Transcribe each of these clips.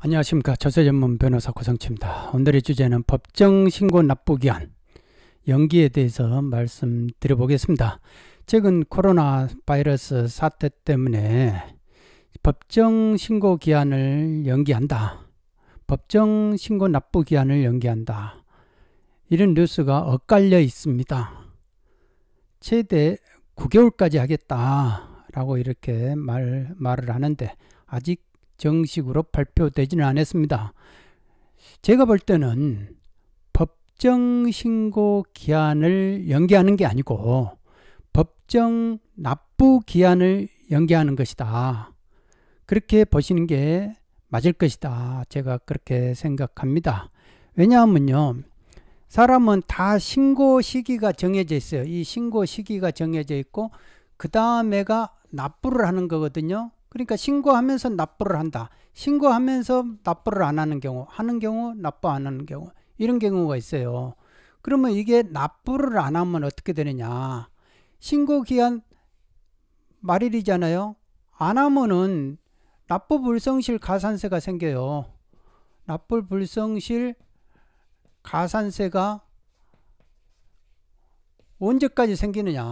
안녕하십니까 저세전문 변호사 고성치입니다. 오늘의 주제는 법정신고 납부기한 연기에 대해서 말씀드려보겠습니다. 최근 코로나 바이러스 사태 때문에 법정신고 기한을 연기한다. 법정신고 납부 기한을 연기한다. 이런 뉴스가 엇갈려 있습니다. 최대 9개월까지 하겠다라고 이렇게 말, 말을 하는데 아직 정식으로 발표되지는 않았습니다. 제가 볼 때는 법정 신고 기한을 연기하는 게 아니고 법정 납부 기한을 연기하는 것이다. 그렇게 보시는 게 맞을 것이다. 제가 그렇게 생각합니다. 왜냐하면요. 사람은 다 신고 시기가 정해져 있어요. 이 신고 시기가 정해져 있고 그 다음에가 납부를 하는 거거든요. 그러니까 신고하면서 납부를 한다. 신고하면서 납부를 안 하는 경우, 하는 경우, 납부 안 하는 경우, 이런 경우가 있어요. 그러면 이게 납부를 안 하면 어떻게 되느냐. 신고 기한 말일이잖아요. 안 하면은 납부 불성실 가산세가 생겨요. 납부 불성실 가산세가 언제까지 생기느냐.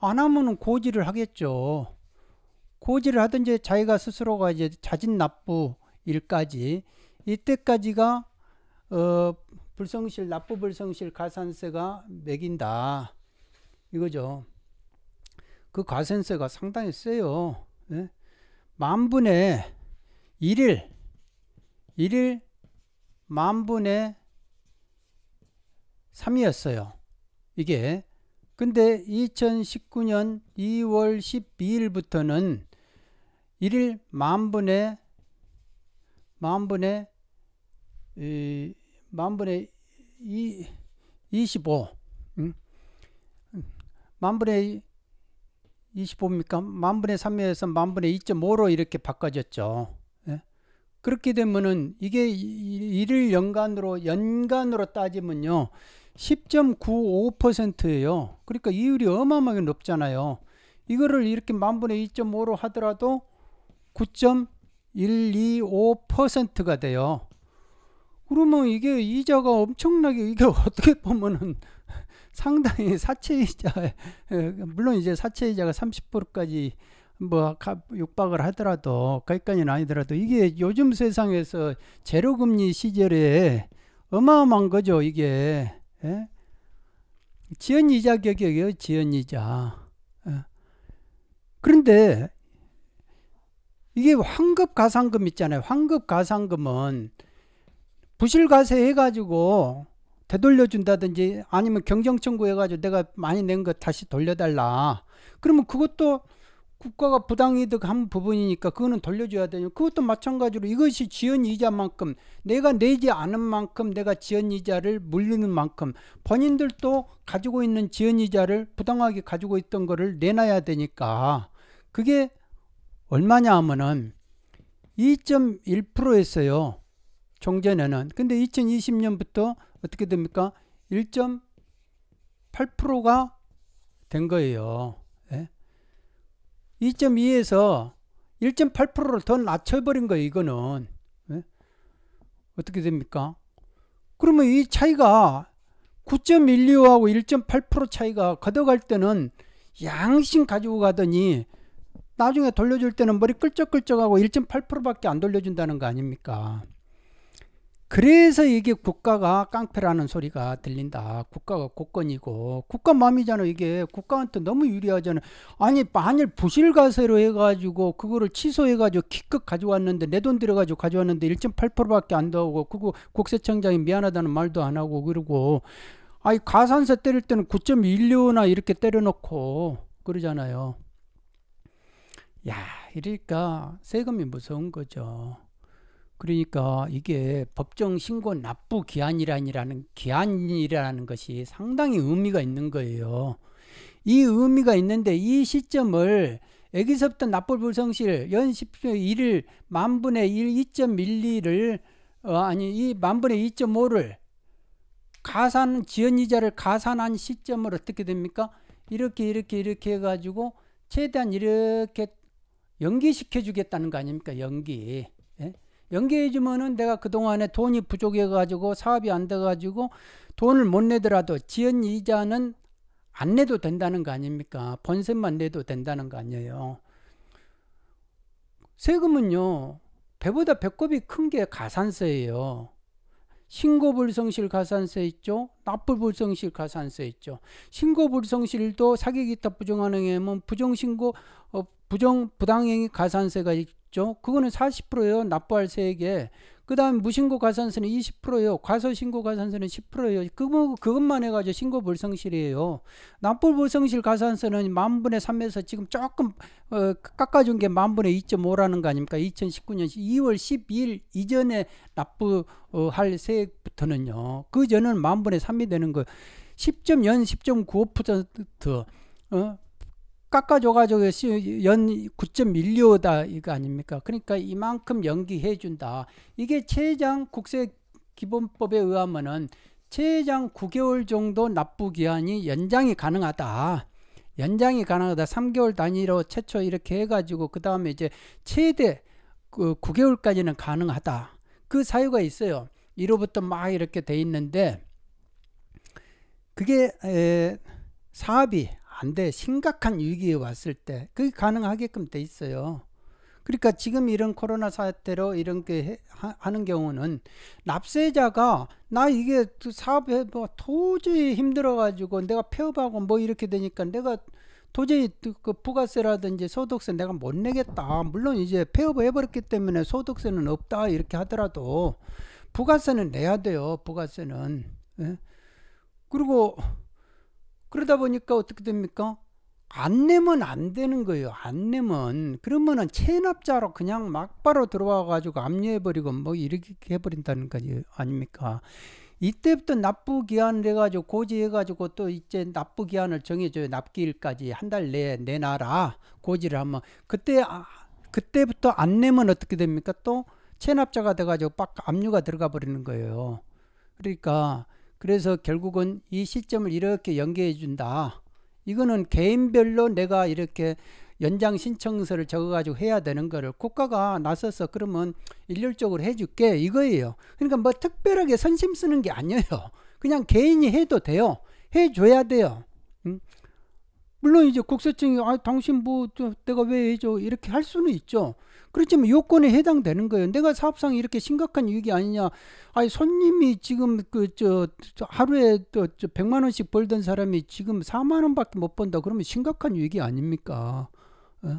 안 하면은 고지를 하겠죠. 고지를 하든지 자기가 스스로가 이제 자진 납부 일까지 이때까지가 어 불성실 납부 불성실 가산세가 매긴다 이거죠. 그 가산세가 상당히 세요. 예? 만분의 1일 1일 만분의 3이었어요. 이게 근데 2019년 2월 12일부터는 1일 만분의 만분의 이, 만분의 이, 25 음? 만분의 25입니까? 만분의 3에서 만분의 2.5로 이렇게 바꿔졌죠. 예? 그렇게 되면은 이게 1일 연간으로 연간으로 따지면요. 10.95%예요. 그러니까 이율이 어마어마하게 높잖아요. 이거를 이렇게 만분의 2.5로 하더라도 9.125%가 돼요. 그러면 이게 이자가 엄청나게 이게 어떻게 보면은 상당히 사채이자 예, 물론 이제 사채이자가 30%까지 뭐 육박을 하더라도 거기까지는 아니더라도 이게 요즘 세상에서 제로금리 시절에 어마어마한 거죠 이게 예? 지연이자 격이에요 지연이자 예. 그런데 이게 환급 가상금 있잖아요. 환급 가상금은 부실가세 해가지고 되돌려준다든지 아니면 경정청구 해가지고 내가 많이 낸 거 다시 돌려달라. 그러면 그것도 국가가 부당이득 한 부분이니까 그거는 돌려줘야 되냐. 그것도 마찬가지로 이것이 지연 이자만큼 내가 내지 않은 만큼 내가 지연 이자를 물리는 만큼 본인들도 가지고 있는 지연 이자를 부당하게 가지고 있던 거를 내놔야 되니까 그게 얼마냐 하면은 2.1%였어요. 종전에는. 근데 2020년부터 어떻게 됩니까? 1.8%가 된 거예요. 예? 2.2에서 1.8%를 더 낮춰버린 거예요, 이거는. 예? 어떻게 됩니까? 그러면 이 차이가 9.16하고 1.8% 차이가 걷어갈 때는 양심 가지고 가더니 나중에 돌려줄 때는 머리 끌적끌적하고 1.8%밖에 안 돌려준다는 거 아닙니까? 그래서 이게 국가가 깡패라는 소리가 들린다. 국가가 국권이고 국가 맘이잖아 이게 국가한테 너무 유리하잖아. 아니 만일 부실가세로 해가지고 그거를 취소해가지고 기껏 가져왔는데 내 돈 들여가지고 가져왔는데 1.8%밖에 안 나오고 그거 국세청장이 미안하다는 말도 안 하고 그러고 아니 가산세 때릴 때는 9.16나 이렇게 때려놓고 그러잖아요. 야, 이러니까 세금이 무서운 거죠. 그러니까 이게 법정 신고 납부 기한이라는 기한이라는 것이 상당히 의미가 있는 거예요. 이 의미가 있는데 이 시점을 애기서부터 납부불성실 연십 1일 만분의 1 2.12를 어, 아니 이 만분의 2.5를 가산 지연이자를 가산한 시점을 어떻게 됩니까? 이렇게 이렇게 이렇게 해가지고 최대한 이렇게 연기시켜 주겠다는 거 아닙니까? 연기. 예? 연기해 주면은 내가 그동안에 돈이 부족해 가지고 사업이 안돼 가지고 돈을 못 내더라도 지연 이자는 안 내도 된다는 거 아닙니까? 본세만 내도 된다는 거 아니에요. 세금은요. 배보다 배꼽이 큰 게 가산세예요. 신고불성실 가산세 있죠. 납부불성실 가산세 있죠. 신고불성실도 사기기탁 부정한행위면 부정신고 어, 부정 부당행위 가산세가 있죠. 그거는 40%예요. 납부할 세액에 그 다음 무신고 가산세는 20%예요. 과소신고 가산세는 10%예요. 그거, 그것만 해가지고 신고 불성실이에요. 납부 불성실 가산세는 만분의 3에서 지금 조금 어, 깎아준 게 만분의 2.5라는 거 아닙니까? 2019년 2월 12일 이전에 납부할 어, 세액부터는요. 그 전은 만분의 3이 되는 거 10.0, 10.95%, 어? 깎아줘가지고 연 9.16다 이거 아닙니까? 그러니까 이만큼 연기해준다. 이게 최장 국세기본법에 의하면은 최장 9개월 정도 납부 기한이 연장이 가능하다. 연장이 가능하다. 3개월 단위로 최초 이렇게 해가지고 그 다음에 이제 최대 그 9개월까지는 가능하다. 그 사유가 있어요. 이로부터 막 이렇게 돼 있는데 그게 에, 사업이 안돼 심각한 위기에 왔을 때 그게 가능하게끔 돼 있어요. 그러니까 지금 이런 코로나 사태로 이런 게 하는 경우는 납세자가 나 이게 사업에 뭐 도저히 힘들어 가지고 내가 폐업하고 뭐 이렇게 되니까 내가 도저히 그 부가세라든지 소득세 내가 못 내겠다. 물론 이제 폐업을 해버렸기 때문에 소득세는 없다 이렇게 하더라도 부가세는 내야 돼요. 부가세는 예? 그리고 그러다 보니까 어떻게 됩니까? 안 내면 안 되는 거예요. 안 내면 그러면은 체납자로 그냥 막바로 들어와 가지고 압류해 버리고 뭐 이렇게 해 버린다는 거 아닙니까? 이때부터 납부 기한을 해가지고 고지해가지고 또 이제 납부 기한을 정해줘요. 납기일까지 한 달 내에 내놔라. 고지를 하면 그때 아, 그때부터 안 내면 어떻게 됩니까? 또 체납자가 돼가지고 빡 압류가 들어가 버리는 거예요. 그러니까 그래서 결국은 이 시점을 이렇게 연계해 준다. 이거는 개인별로 내가 이렇게 연장 신청서를 적어가지고 해야 되는 거를 국가가 나서서 그러면 일률적으로 해줄게 이거예요. 그러니까 뭐 특별하게 선심 쓰는 게 아니에요. 그냥 개인이 해도 돼요. 해줘야 돼요. 물론 이제 국세청이 아 당신 뭐 내가 왜 해줘 이렇게 할 수는 있죠. 그렇지만 요건에 해당되는 거예요. 내가 사업상 이렇게 심각한 위기 아니냐. 아니 손님이 지금 그 저 하루에 또 저 100만 원씩 벌던 사람이 지금 4만 원밖에 못 번다. 그러면 심각한 위기 아닙니까? 예?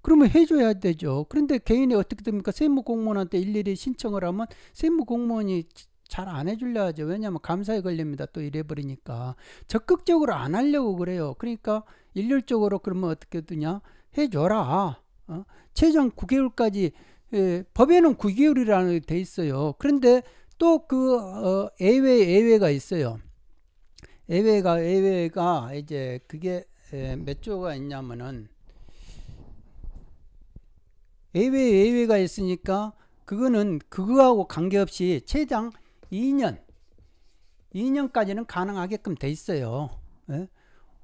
그러면 해줘야 되죠. 그런데 개인이 어떻게 됩니까? 세무공무원한테 일일이 신청을 하면 세무공무원이 잘안 해주려 하죠. 왜냐하면 감사에 걸립니다. 또 이래버리니까. 적극적으로 안 하려고 그래요. 그러니까 일률적으로 그러면 어떻게 되냐? 해줘라. 어? 최장 9개월까지 예, 법에는 9개월이라는 게 돼 있어요. 그런데 또그 어, 예외 애외가 있어요. 애외가애외가 이제 그게 예, 몇 조가 있냐면은 애외애외가 있으니까 그거는 그거하고 관계없이 최장 2년 2년까지는 가능하게끔 돼 있어요. 예?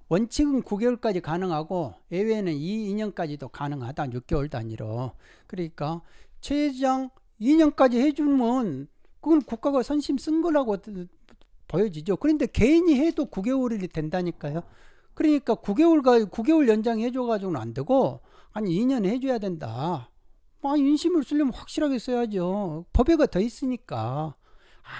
원칙은 9개월까지 가능하고 예외는 2, 2년까지도 가능하다. 6개월 단위로. 그러니까 최장 2년까지 해주면 그건 국가가 선심 쓴 거라고 보여지죠. 그런데 개인이 해도 9개월이 된다니까요. 그러니까 9개월가 9개월 연장해줘가지고는 안 되고 한 2년 해줘야 된다. 아, 인심을 쓰려면 확실하게 써야죠. 법에가 더 있으니까.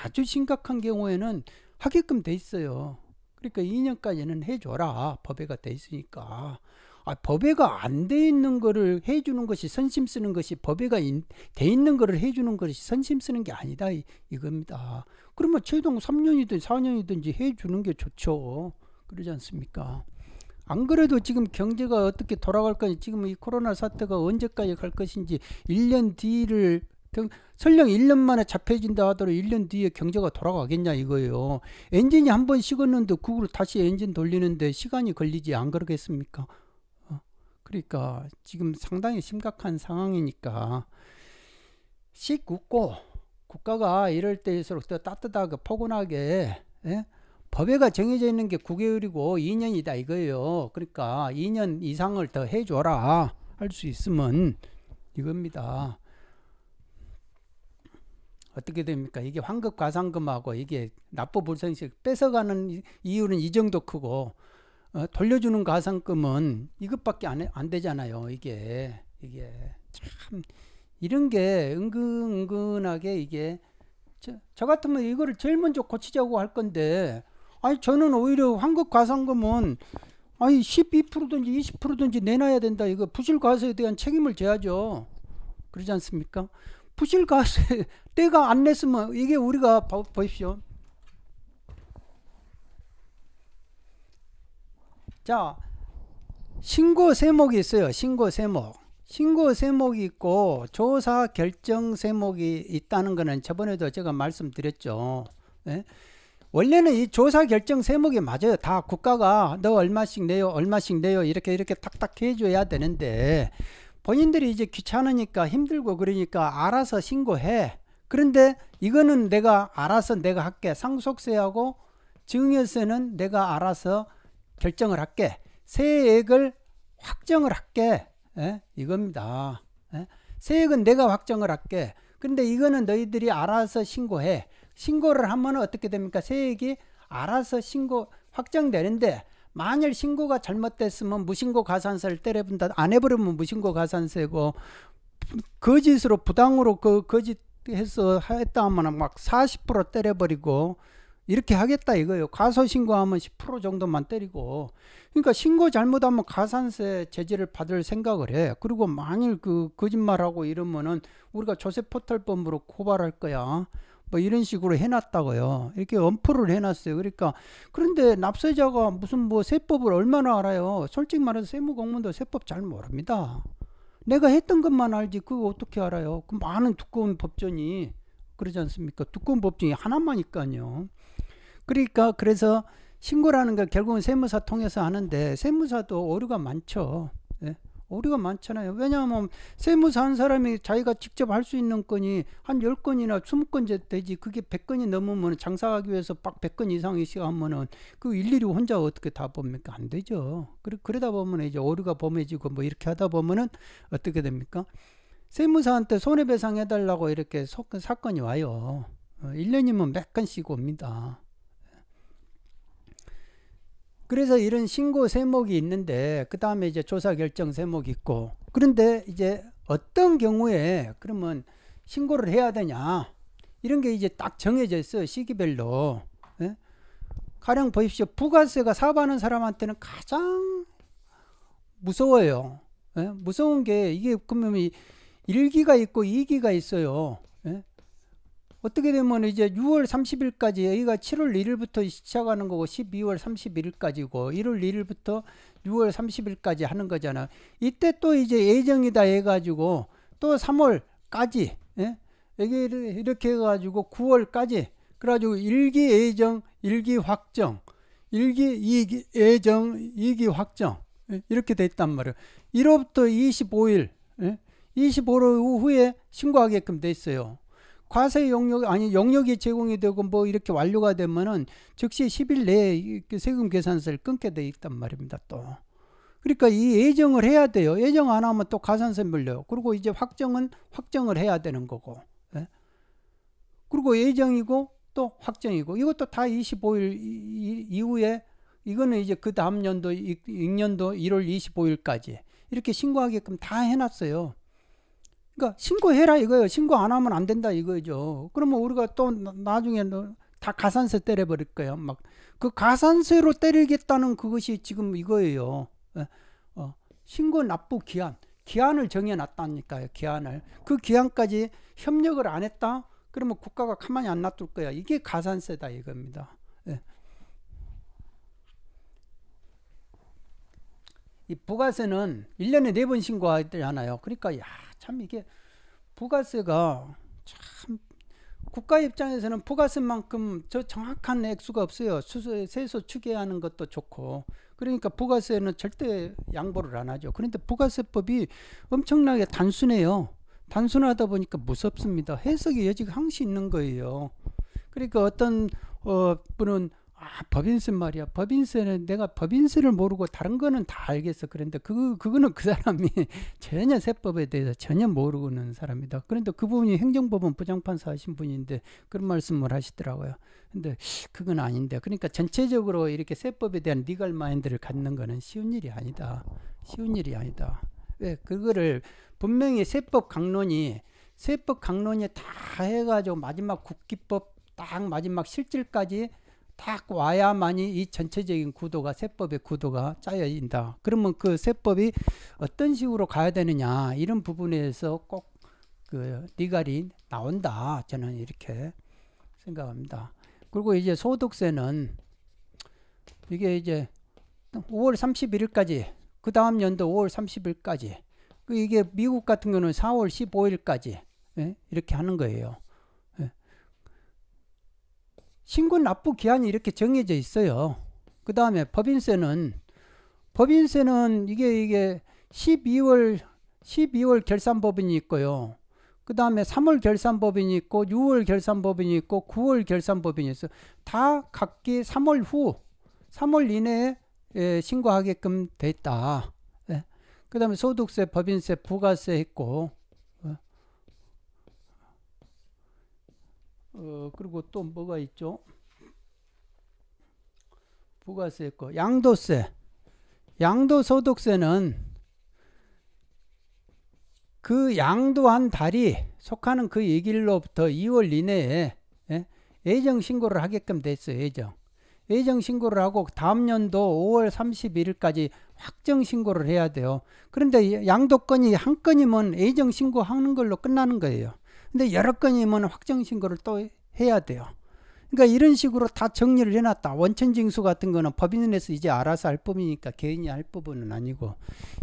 아주 심각한 경우에는 하게끔 돼 있어요. 그러니까 2년까지는 해줘라. 법에가 돼 있으니까. 아, 법에가 안 돼 있는 거를 해주는 것이 선심 쓰는 것이 법에가 인, 돼 있는 거를 해주는 것이 선심 쓰는 게 아니다 이, 겁니다 그러면 최종 3년이든 4년이든지 해주는 게 좋죠. 그러지 않습니까? 안 그래도 지금 경제가 어떻게 돌아갈 건지 지금 이 코로나 사태가 언제까지 갈 것인지 1년 뒤를 설령 1년 만에 잡혀진다 하더라도 1년 뒤에 경제가 돌아가겠냐 이거예요. 엔진이 한 번 식었는데 그걸 다시 엔진 돌리는데 시간이 걸리지 안 그러겠습니까? 어, 그러니까 지금 상당히 심각한 상황이니까 씩 웃고 국가가 이럴 때일수록 더 따뜻하게 포근하게 예? 법에가 정해져 있는 게 9개월이고 2년이다 이거예요. 그러니까 2년 이상을 더 해줘라 할 수 있으면 이겁니다. 어떻게 됩니까? 이게 환급 과상금하고 이게 납부 불성실 뺏어가는 이유는 이 정도 크고 어, 돌려주는 가상금은 이것밖에 안, 해, 안 되잖아요. 이게 이게 참 이런 게 은근은근하게 이게 저, 저 같으면 이거를 제일 먼저 고치자고 할 건데 아니 저는 오히려 환급 과상금은 아니 12%든지 20%든지 내놔야 된다. 이거 부실 과세에 대한 책임을 져야죠. 그러지 않습니까? 부실가세 때가 안 냈으면 이게 우리가 보, 보십시오. 자, 신고 세목이 있어요. 신고 세목. 신고 세목이 있고 조사 결정 세목이 있다는 것은 저번에도 제가 말씀드렸죠. 네? 원래는 이 조사 결정 세목이 맞아요. 다 국가가 너 얼마씩 내요, 얼마씩 내요 이렇게 이렇게 탁탁 해줘야 되는데 본인들이 이제 귀찮으니까 힘들고 그러니까 알아서 신고해. 그런데 이거는 내가 알아서 내가 할게. 상속세하고 증여세는 내가 알아서 결정을 할게. 세액을 확정을 할게. 예? 이겁니다. 예? 세액은 내가 확정을 할게. 근데 이거는 너희들이 알아서 신고해. 신고를 하면 어떻게 됩니까? 세액이 알아서 신고 확정되는데 만일 신고가 잘못됐으면 무신고 가산세를 때려본다. 안 해버리면 무신고 가산세고 거짓으로 부당으로 그 거짓해서 했다 하면 막40% 때려버리고 이렇게 하겠다 이거예요. 가소 신고하면 10% 정도만 때리고 그러니까 신고 잘못하면 가산세 제재를 받을 생각을 해. 그리고 만일 그 거짓말하고 이러면은 우리가 조세 포털법으로 고발할 거야. 뭐 이런 식으로 해놨다고요. 이렇게 엄포를 해놨어요. 그러니까 그런데 납세자가 무슨 뭐 세법을 얼마나 알아요. 솔직히 말해서 세무공무원도 세법 잘 모릅니다. 내가 했던 것만 알지 그거 어떻게 알아요. 그 많은 두꺼운 법전이 그러지 않습니까? 두꺼운 법전이 하나만이니까요. 그러니까 그래서 신고라는 걸 결국은 세무사 통해서 하는데 세무사도 오류가 많죠. 오류가 많잖아요. 왜냐하면 세무사 한 사람이 자기가 직접 할 수 있는 건이 한 10건이나 20건 되지 그게 100건이 넘으면 장사하기 위해서 빡 100건 이상이 시하면은 그 일일이 혼자 어떻게 다 봅니까? 안 되죠. 그러다 보면 이제 오류가 범해지고 뭐 이렇게 하다 보면은 어떻게 됩니까? 세무사한테 손해배상 해달라고 이렇게 소, 사건이 와요. 어, 1년이면 몇 건씩 옵니다. 그래서 이런 신고 세목이 있는데 그 다음에 이제 조사 결정 세목이 있고 그런데 이제 어떤 경우에 그러면 신고를 해야 되냐 이런 게 이제 딱 정해져 있어요 시기별로 예? 가령 보십시오 부가세가 사업하는 사람한테는 가장 무서워요 예? 무서운 게 이게 그러면 일기가 있고 이기가 있어요 예? 어떻게 되면 이제 6월 30일까지 여기가 7월 1일부터 시작하는 거고 12월 31일까지고 1월 1일부터 6월 30일까지 하는 거잖아. 이때 또 이제 예정이다 해가지고 또 3월까지 예? 여기 이렇게 해가지고 9월까지 그래가지고 일기 예정, 일기 확정, 일기 이기 예정, 이기 확정 예? 이렇게 돼 있단 말이야 1월부터 25일, 예? 25일 후에 신고하게끔 돼 있어요. 과세 용역 아니 용역이 제공이 되고 뭐 이렇게 완료가 되면은 즉시 10일 내에 그 세금 계산서를 끊게 돼 있단 말입니다. 또 그러니까 이 예정을 해야 돼요. 예정 안 하면 또 가산세 물려요. 그리고 이제 확정은 확정을 해야 되는 거고. 예? 그리고 예정이고 또 확정이고 이것도 다 25일 이후에 이거는 이제 그 다음 연도 6년도 1월 25일까지 이렇게 신고하게끔 다 해놨어요. 그러니까 신고해라 이거예요. 신고 안 하면 안 된다 이거죠. 그러면 우리가 또 나중에 다 가산세 때려버릴 거예요. 막 그 가산세로 때리겠다는 그것이 지금 이거예요. 예. 어, 신고 납부 기한 기한을 정해놨다니까요. 기한을 그 기한까지 협력을 안 했다. 그러면 국가가 가만히 안 놔둘 거야. 이게 가산세다 이겁니다. 예. 이 부가세는 1년에 4번 신고하잖아요. 그러니까 야참 이게 부가세가 참 국가 입장에서는 부가세만큼 저 정확한 액수가 없어요. 수세, 세수 추계하는 것도 좋고. 그러니까 부가세는 절대 양보를 안 하죠. 그런데 부가세법이 엄청나게 단순해요. 단순하다 보니까 무섭습니다. 해석의 여지가 항시 있는 거예요. 그러니까 어떤 어, 분은 아, 법인세 말이야. 법인세는 내가 법인세를 모르고 다른 거는 다 알겠어. 그런데 그, 그거는 그 사람이 전혀 세법에 대해서 전혀 모르는 사람이다. 그런데 그분이 행정법원 부장판사 하신 분인데 그런 말씀을 하시더라고요. 근데 그건 아닌데. 그러니까 전체적으로 이렇게 세법에 대한 리갈 마인드를 갖는 거는 쉬운 일이 아니다. 쉬운 일이 아니다. 왜? 그거를 분명히 세법 강론이 세법 강론이 다 해가지고 마지막 국기법 딱 마지막 실질까지 딱 와야만이 이 전체적인 구도가 세법의 구도가 짜여진다. 그러면 그 세법이 어떤 식으로 가야 되느냐 이런 부분에서 꼭 그 니갈이 나온다. 저는 이렇게 생각합니다. 그리고 이제 소득세는 이게 이제 5월 31일까지 그 다음 연도 5월 30일까지 그 이게 미국 같은 경우는 4월 15일까지 예, 이렇게 하는 거예요. 신고 납부 기한이 이렇게 정해져 있어요. 그 다음에 법인세는 법인세는 이게 이게 12월 12월 결산법인이 있고요. 그 다음에 3월 결산법인이 있고 6월 결산법인이 있고 9월 결산법인이 있어. 다 각기 3월 후 3월 이내에 예, 신고하게끔 됐다 예. 그 다음에 소득세, 법인세, 부가세 했고 어, 그리고 또 뭐가 있죠? 부가세 있고 양도세. 양도소득세는 그 양도한 달이 속하는 그 일로부터 2월 이내에 예? 예정 신고를 하게끔 됐어요. 예정. 예정 신고를 하고 다음 년도 5월 31일까지 확정 신고를 해야 돼요. 그런데 양도건이 한 건이면 예정 신고하는 걸로 끝나는 거예요. 근데 여러 건이면 확정 신고를 또 해야 돼요. 그러니까 이런 식으로 다 정리를 해놨다. 원천징수 같은 거는 법인에서 이제 알아서 할 법이니까 개인이 할 부분은 아니고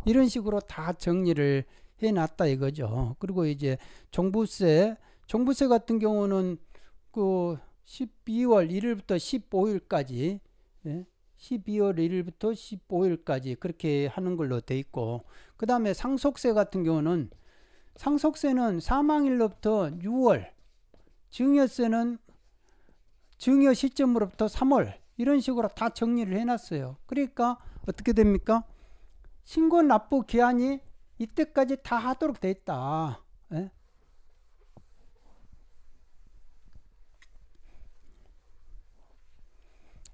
이런 식으로 다 정리를 해놨다 이거죠. 그리고 이제 종부세, 종부세 같은 경우는 그 12월 1일부터 15일까지 예? 12월 1일부터 15일까지 그렇게 하는 걸로 돼 있고 그 다음에 상속세 같은 경우는 상속세는 사망일로부터 6월, 증여세는 증여 시점으로부터 3월 이런 식으로 다 정리를 해놨어요. 그러니까 어떻게 됩니까? 신고 납부 기한이 이때까지 다 하도록 돼 있다. 예?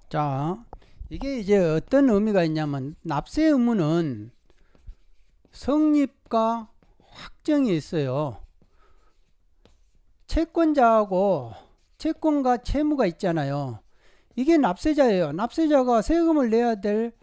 자, 이게 이제 어떤 의미가 있냐면 납세 의무는 성립과 확정이 있어요. 채권자하고 채권과 채무가 있잖아요. 이게 납세자예요. 납세자가 세금을 내야 될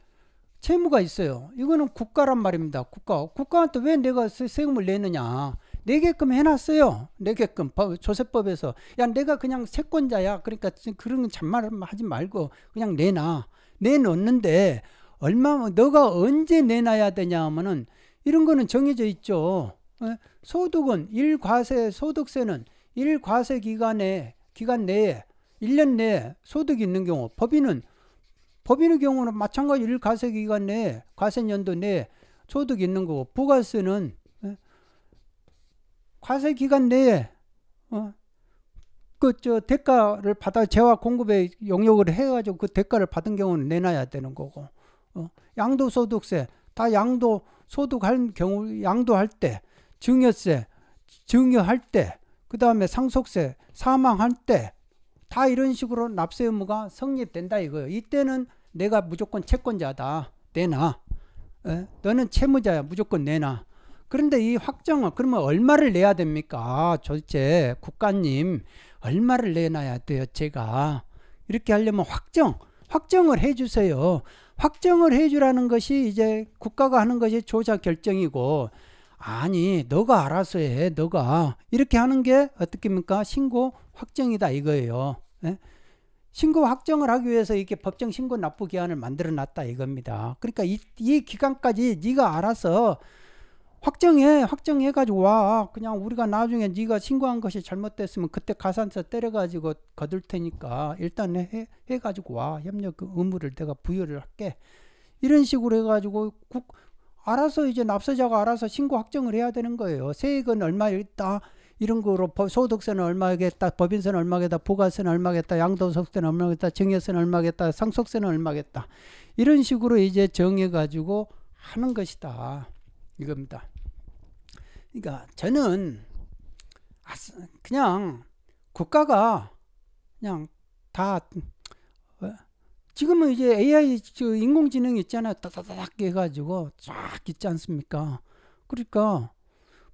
채무가 있어요. 이거는 국가란 말입니다. 국가. 국가한테 왜 내가 세금을 내느냐. 내게끔 해놨어요. 내게끔. 조세법에서. 야, 내가 그냥 채권자야. 그러니까 그런 잔말 하지 말고 그냥 내놔. 내놓는데 얼마, 너가 언제 내놔야 되냐 하면은 이런 거는 정해져 있죠. 어? 소득은 1과세 소득세는 1과세 기간에 기간 내에 1년 내에 소득이 있는 경우 법인은 법인의 경우는 마찬가지 1과세 기간 내에 과세 연도 내에 소득이 있는 거고 부가세는 어? 과세 기간 내에 어, 그 저 대가를 받아 재화 공급에용역을 해가지고 그 대가를 받은 경우는 내놔야 되는 거고 어? 양도소득세 다 양도 소득할 경우 양도할 때 증여세, 증여할 때, 그 다음에 상속세, 사망할 때, 다 이런 식으로 납세 의무가 성립된다 이거예요. 이때는 내가 무조건 채권자다. 내놔. 에? 예? 너는 채무자야. 무조건 내놔. 그런데 이 확정은 그러면 얼마를 내야 됩니까? 도대체 국가님 얼마를 내놔야 돼요? 제가 이렇게 하려면 확정 확정을 해주세요. 확정을 해주라는 것이 이제 국가가 하는 것이 조사 결정이고 아니 너가 알아서 해 너가 이렇게 하는 게 어떻게 합니까 신고 확정이다 이거예요 예? 신고 확정을 하기 위해서 이렇게 법정 신고 납부 기한을 만들어 놨다 이겁니다 그러니까 이, 이 기간까지 네가 알아서 확정해 확정해 가지고 와 그냥 우리가 나중에 네가 신고한 것이 잘못됐으면 그때 가산서 때려 가지고 거둘 테니까 일단 해, 해 가지고 와 협력 그 의무를 내가 부여를 할게 이런 식으로 해 가지고 국 알아서 이제 납세자가 알아서 신고 확정을 해야 되는 거예요. 세액은 얼마였다. 이런 거로 소득세는 얼마겠다, 법인세는 얼마겠다, 부가세는 얼마겠다, 양도소득세는 얼마겠다, 증여세는 얼마겠다, 상속세는 얼마겠다. 이런 식으로 이제 정해가지고 하는 것이다. 이겁니다. 그러니까 저는 그냥 국가가 그냥 다 어, 지금은 이제 AI 인공지능 있잖아요. 따다닥 해가지고 쫙 있지 않습니까? 그러니까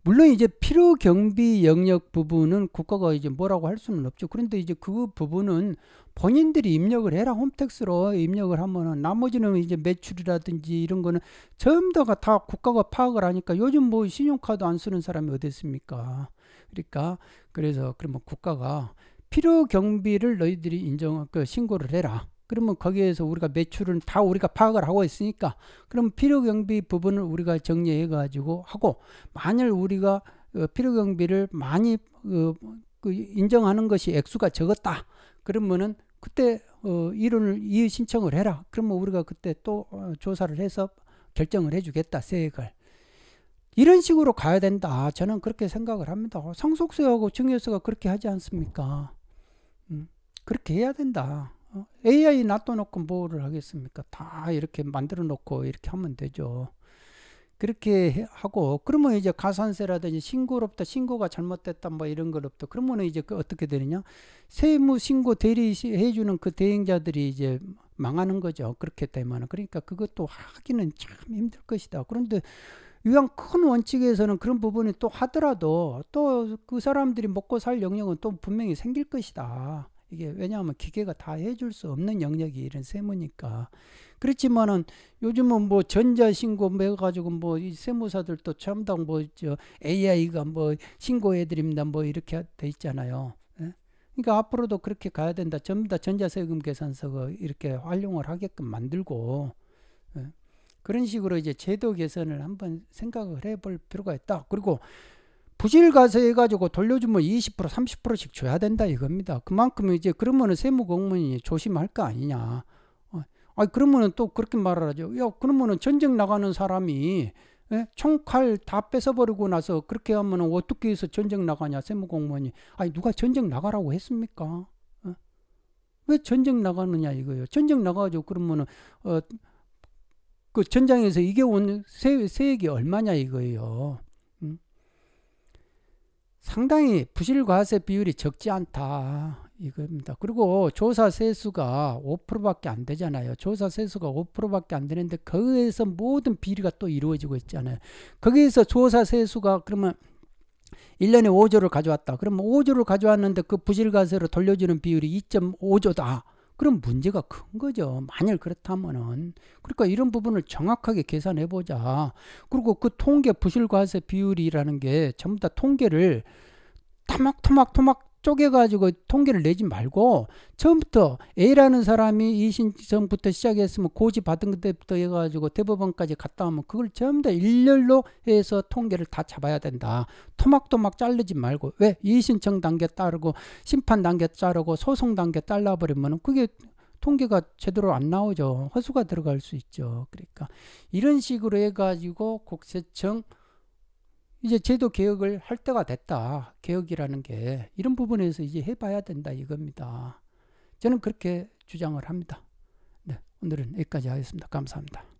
물론 이제 필요 경비 영역 부분은 국가가 이제 뭐라고 할 수는 없죠. 그런데 이제 그 부분은 본인들이 입력을 해라 홈택스로 입력을 하면은 나머지는 이제 매출이라든지 이런 거는 전부 가다 국가가 파악을 하니까 요즘 뭐 신용카드 안 쓰는 사람이 어딨습니까 그러니까 그래서 그러면 국가가 필요 경비를 너희들이 인정 그 신고를 해라. 그러면 거기에서 우리가 매출은 다 우리가 파악을 하고 있으니까 그럼 필요 경비 부분을 우리가 정리해 가지고 하고 만일 우리가 어, 필요 경비를 많이 어, 그 인정하는 것이 액수가 적었다 그러면은 그때 어, 이론을 이의 신청을 해라 그러면 우리가 그때 또 조사를 해서 결정을 해주겠다 세액을 이런 식으로 가야 된다 저는 그렇게 생각을 합니다 상속세하고 증여세가 그렇게 하지 않습니까 음, 그렇게 해야 된다 어? AI 놔둬놓고 뭐를 하겠습니까? 다 이렇게 만들어 놓고 이렇게 하면 되죠. 그렇게 하고 그러면 이제 가산세라든지 신고를 없다 신고가 잘못됐다 뭐 이런 걸 없다 그러면 이제 그 어떻게 되느냐 세무 신고 대리해 주는 그 대행자들이 이제 망하는 거죠 그렇게 되면 그러니까 그것도 하기는 참 힘들 것이다 그런데 이왕 큰 원칙에서는 그런 부분이 또 하더라도 또 그 사람들이 먹고 살 영역은 또 분명히 생길 것이다 이게 왜냐하면 기계가 다 해줄 수 없는 영역이 이런 세무니까 그렇지만은 요즘은 뭐 전자신고 매가지고 뭐 이 세무사들도 첨당 뭐저 AI가 뭐 신고해드립니다 뭐 이렇게 돼 있잖아요. 예? 그러니까 앞으로도 그렇게 가야 된다. 전부 다 전자세금 계산서 가 이렇게 활용을 하게끔 만들고 예? 그런 식으로 이제 제도 개선을 한번 생각을 해 볼 필요가 있다. 그리고 부실가서해가지고 돌려주면 20% 30%씩 줘야 된다 이겁니다. 그만큼 이제 그러면은 세무공무원이 조심할 거 아니냐. 어, 아 그러면은 또 그렇게 말하죠. 을야 그러면은 전쟁 나가는 사람이 예? 총칼 다 뺏어버리고 나서 그렇게 하면은 어떻게 해서 전쟁 나가냐 세무공무원이. 아니 누가 전쟁 나가라고 했습니까? 어? 왜 전쟁 나가느냐 이거예요. 전쟁 나가죠 그러면은 어, 그 전장에서 이게 온 세, 세액이 얼마냐 이거예요. 상당히 부실과세 비율이 적지 않다 이겁니다. 그리고 조사 세수가 5%밖에 안 되잖아요. 조사 세수가 5%밖에 안 되는데 거기에서 모든 비리가 또 이루어지고 있잖아요. 거기에서 조사 세수가 그러면 1년에 5조를 가져왔다. 그러면 5조를 가져왔는데 그 부실과세로 돌려주는 비율이 2.5조다. 그럼 문제가 큰 거죠. 만일 그렇다면은. 그러니까 이런 부분을 정확하게 계산해 보자. 그리고 그 통계 부실과세 비율이라는 게 전부 다 통계를 토막토막토막 쪼개가지고 통계를 내지 말고 처음부터 A라는 사람이 이신전부터 시작했으면 고지 받은 그때부터 해가지고 대법원까지 갔다 오면 그걸 전부 다 일렬로 해서 통계를 다 잡아야 된다. 토막토막 자르지 말고 왜이신청 단계 따르고 심판 단계 따르고 소송 단계 잘라버리면 그게 통계가 제대로 안 나오죠. 허수가 들어갈 수 있죠. 그러니까 이런 식으로 해가지고 국세청 이제 제도 개혁을 할 때가 됐다. 개혁이라는 게 이런 부분에서 이제 해봐야 된다 이겁니다. 저는 그렇게 주장을 합니다. 네, 오늘은 여기까지 하겠습니다. 감사합니다.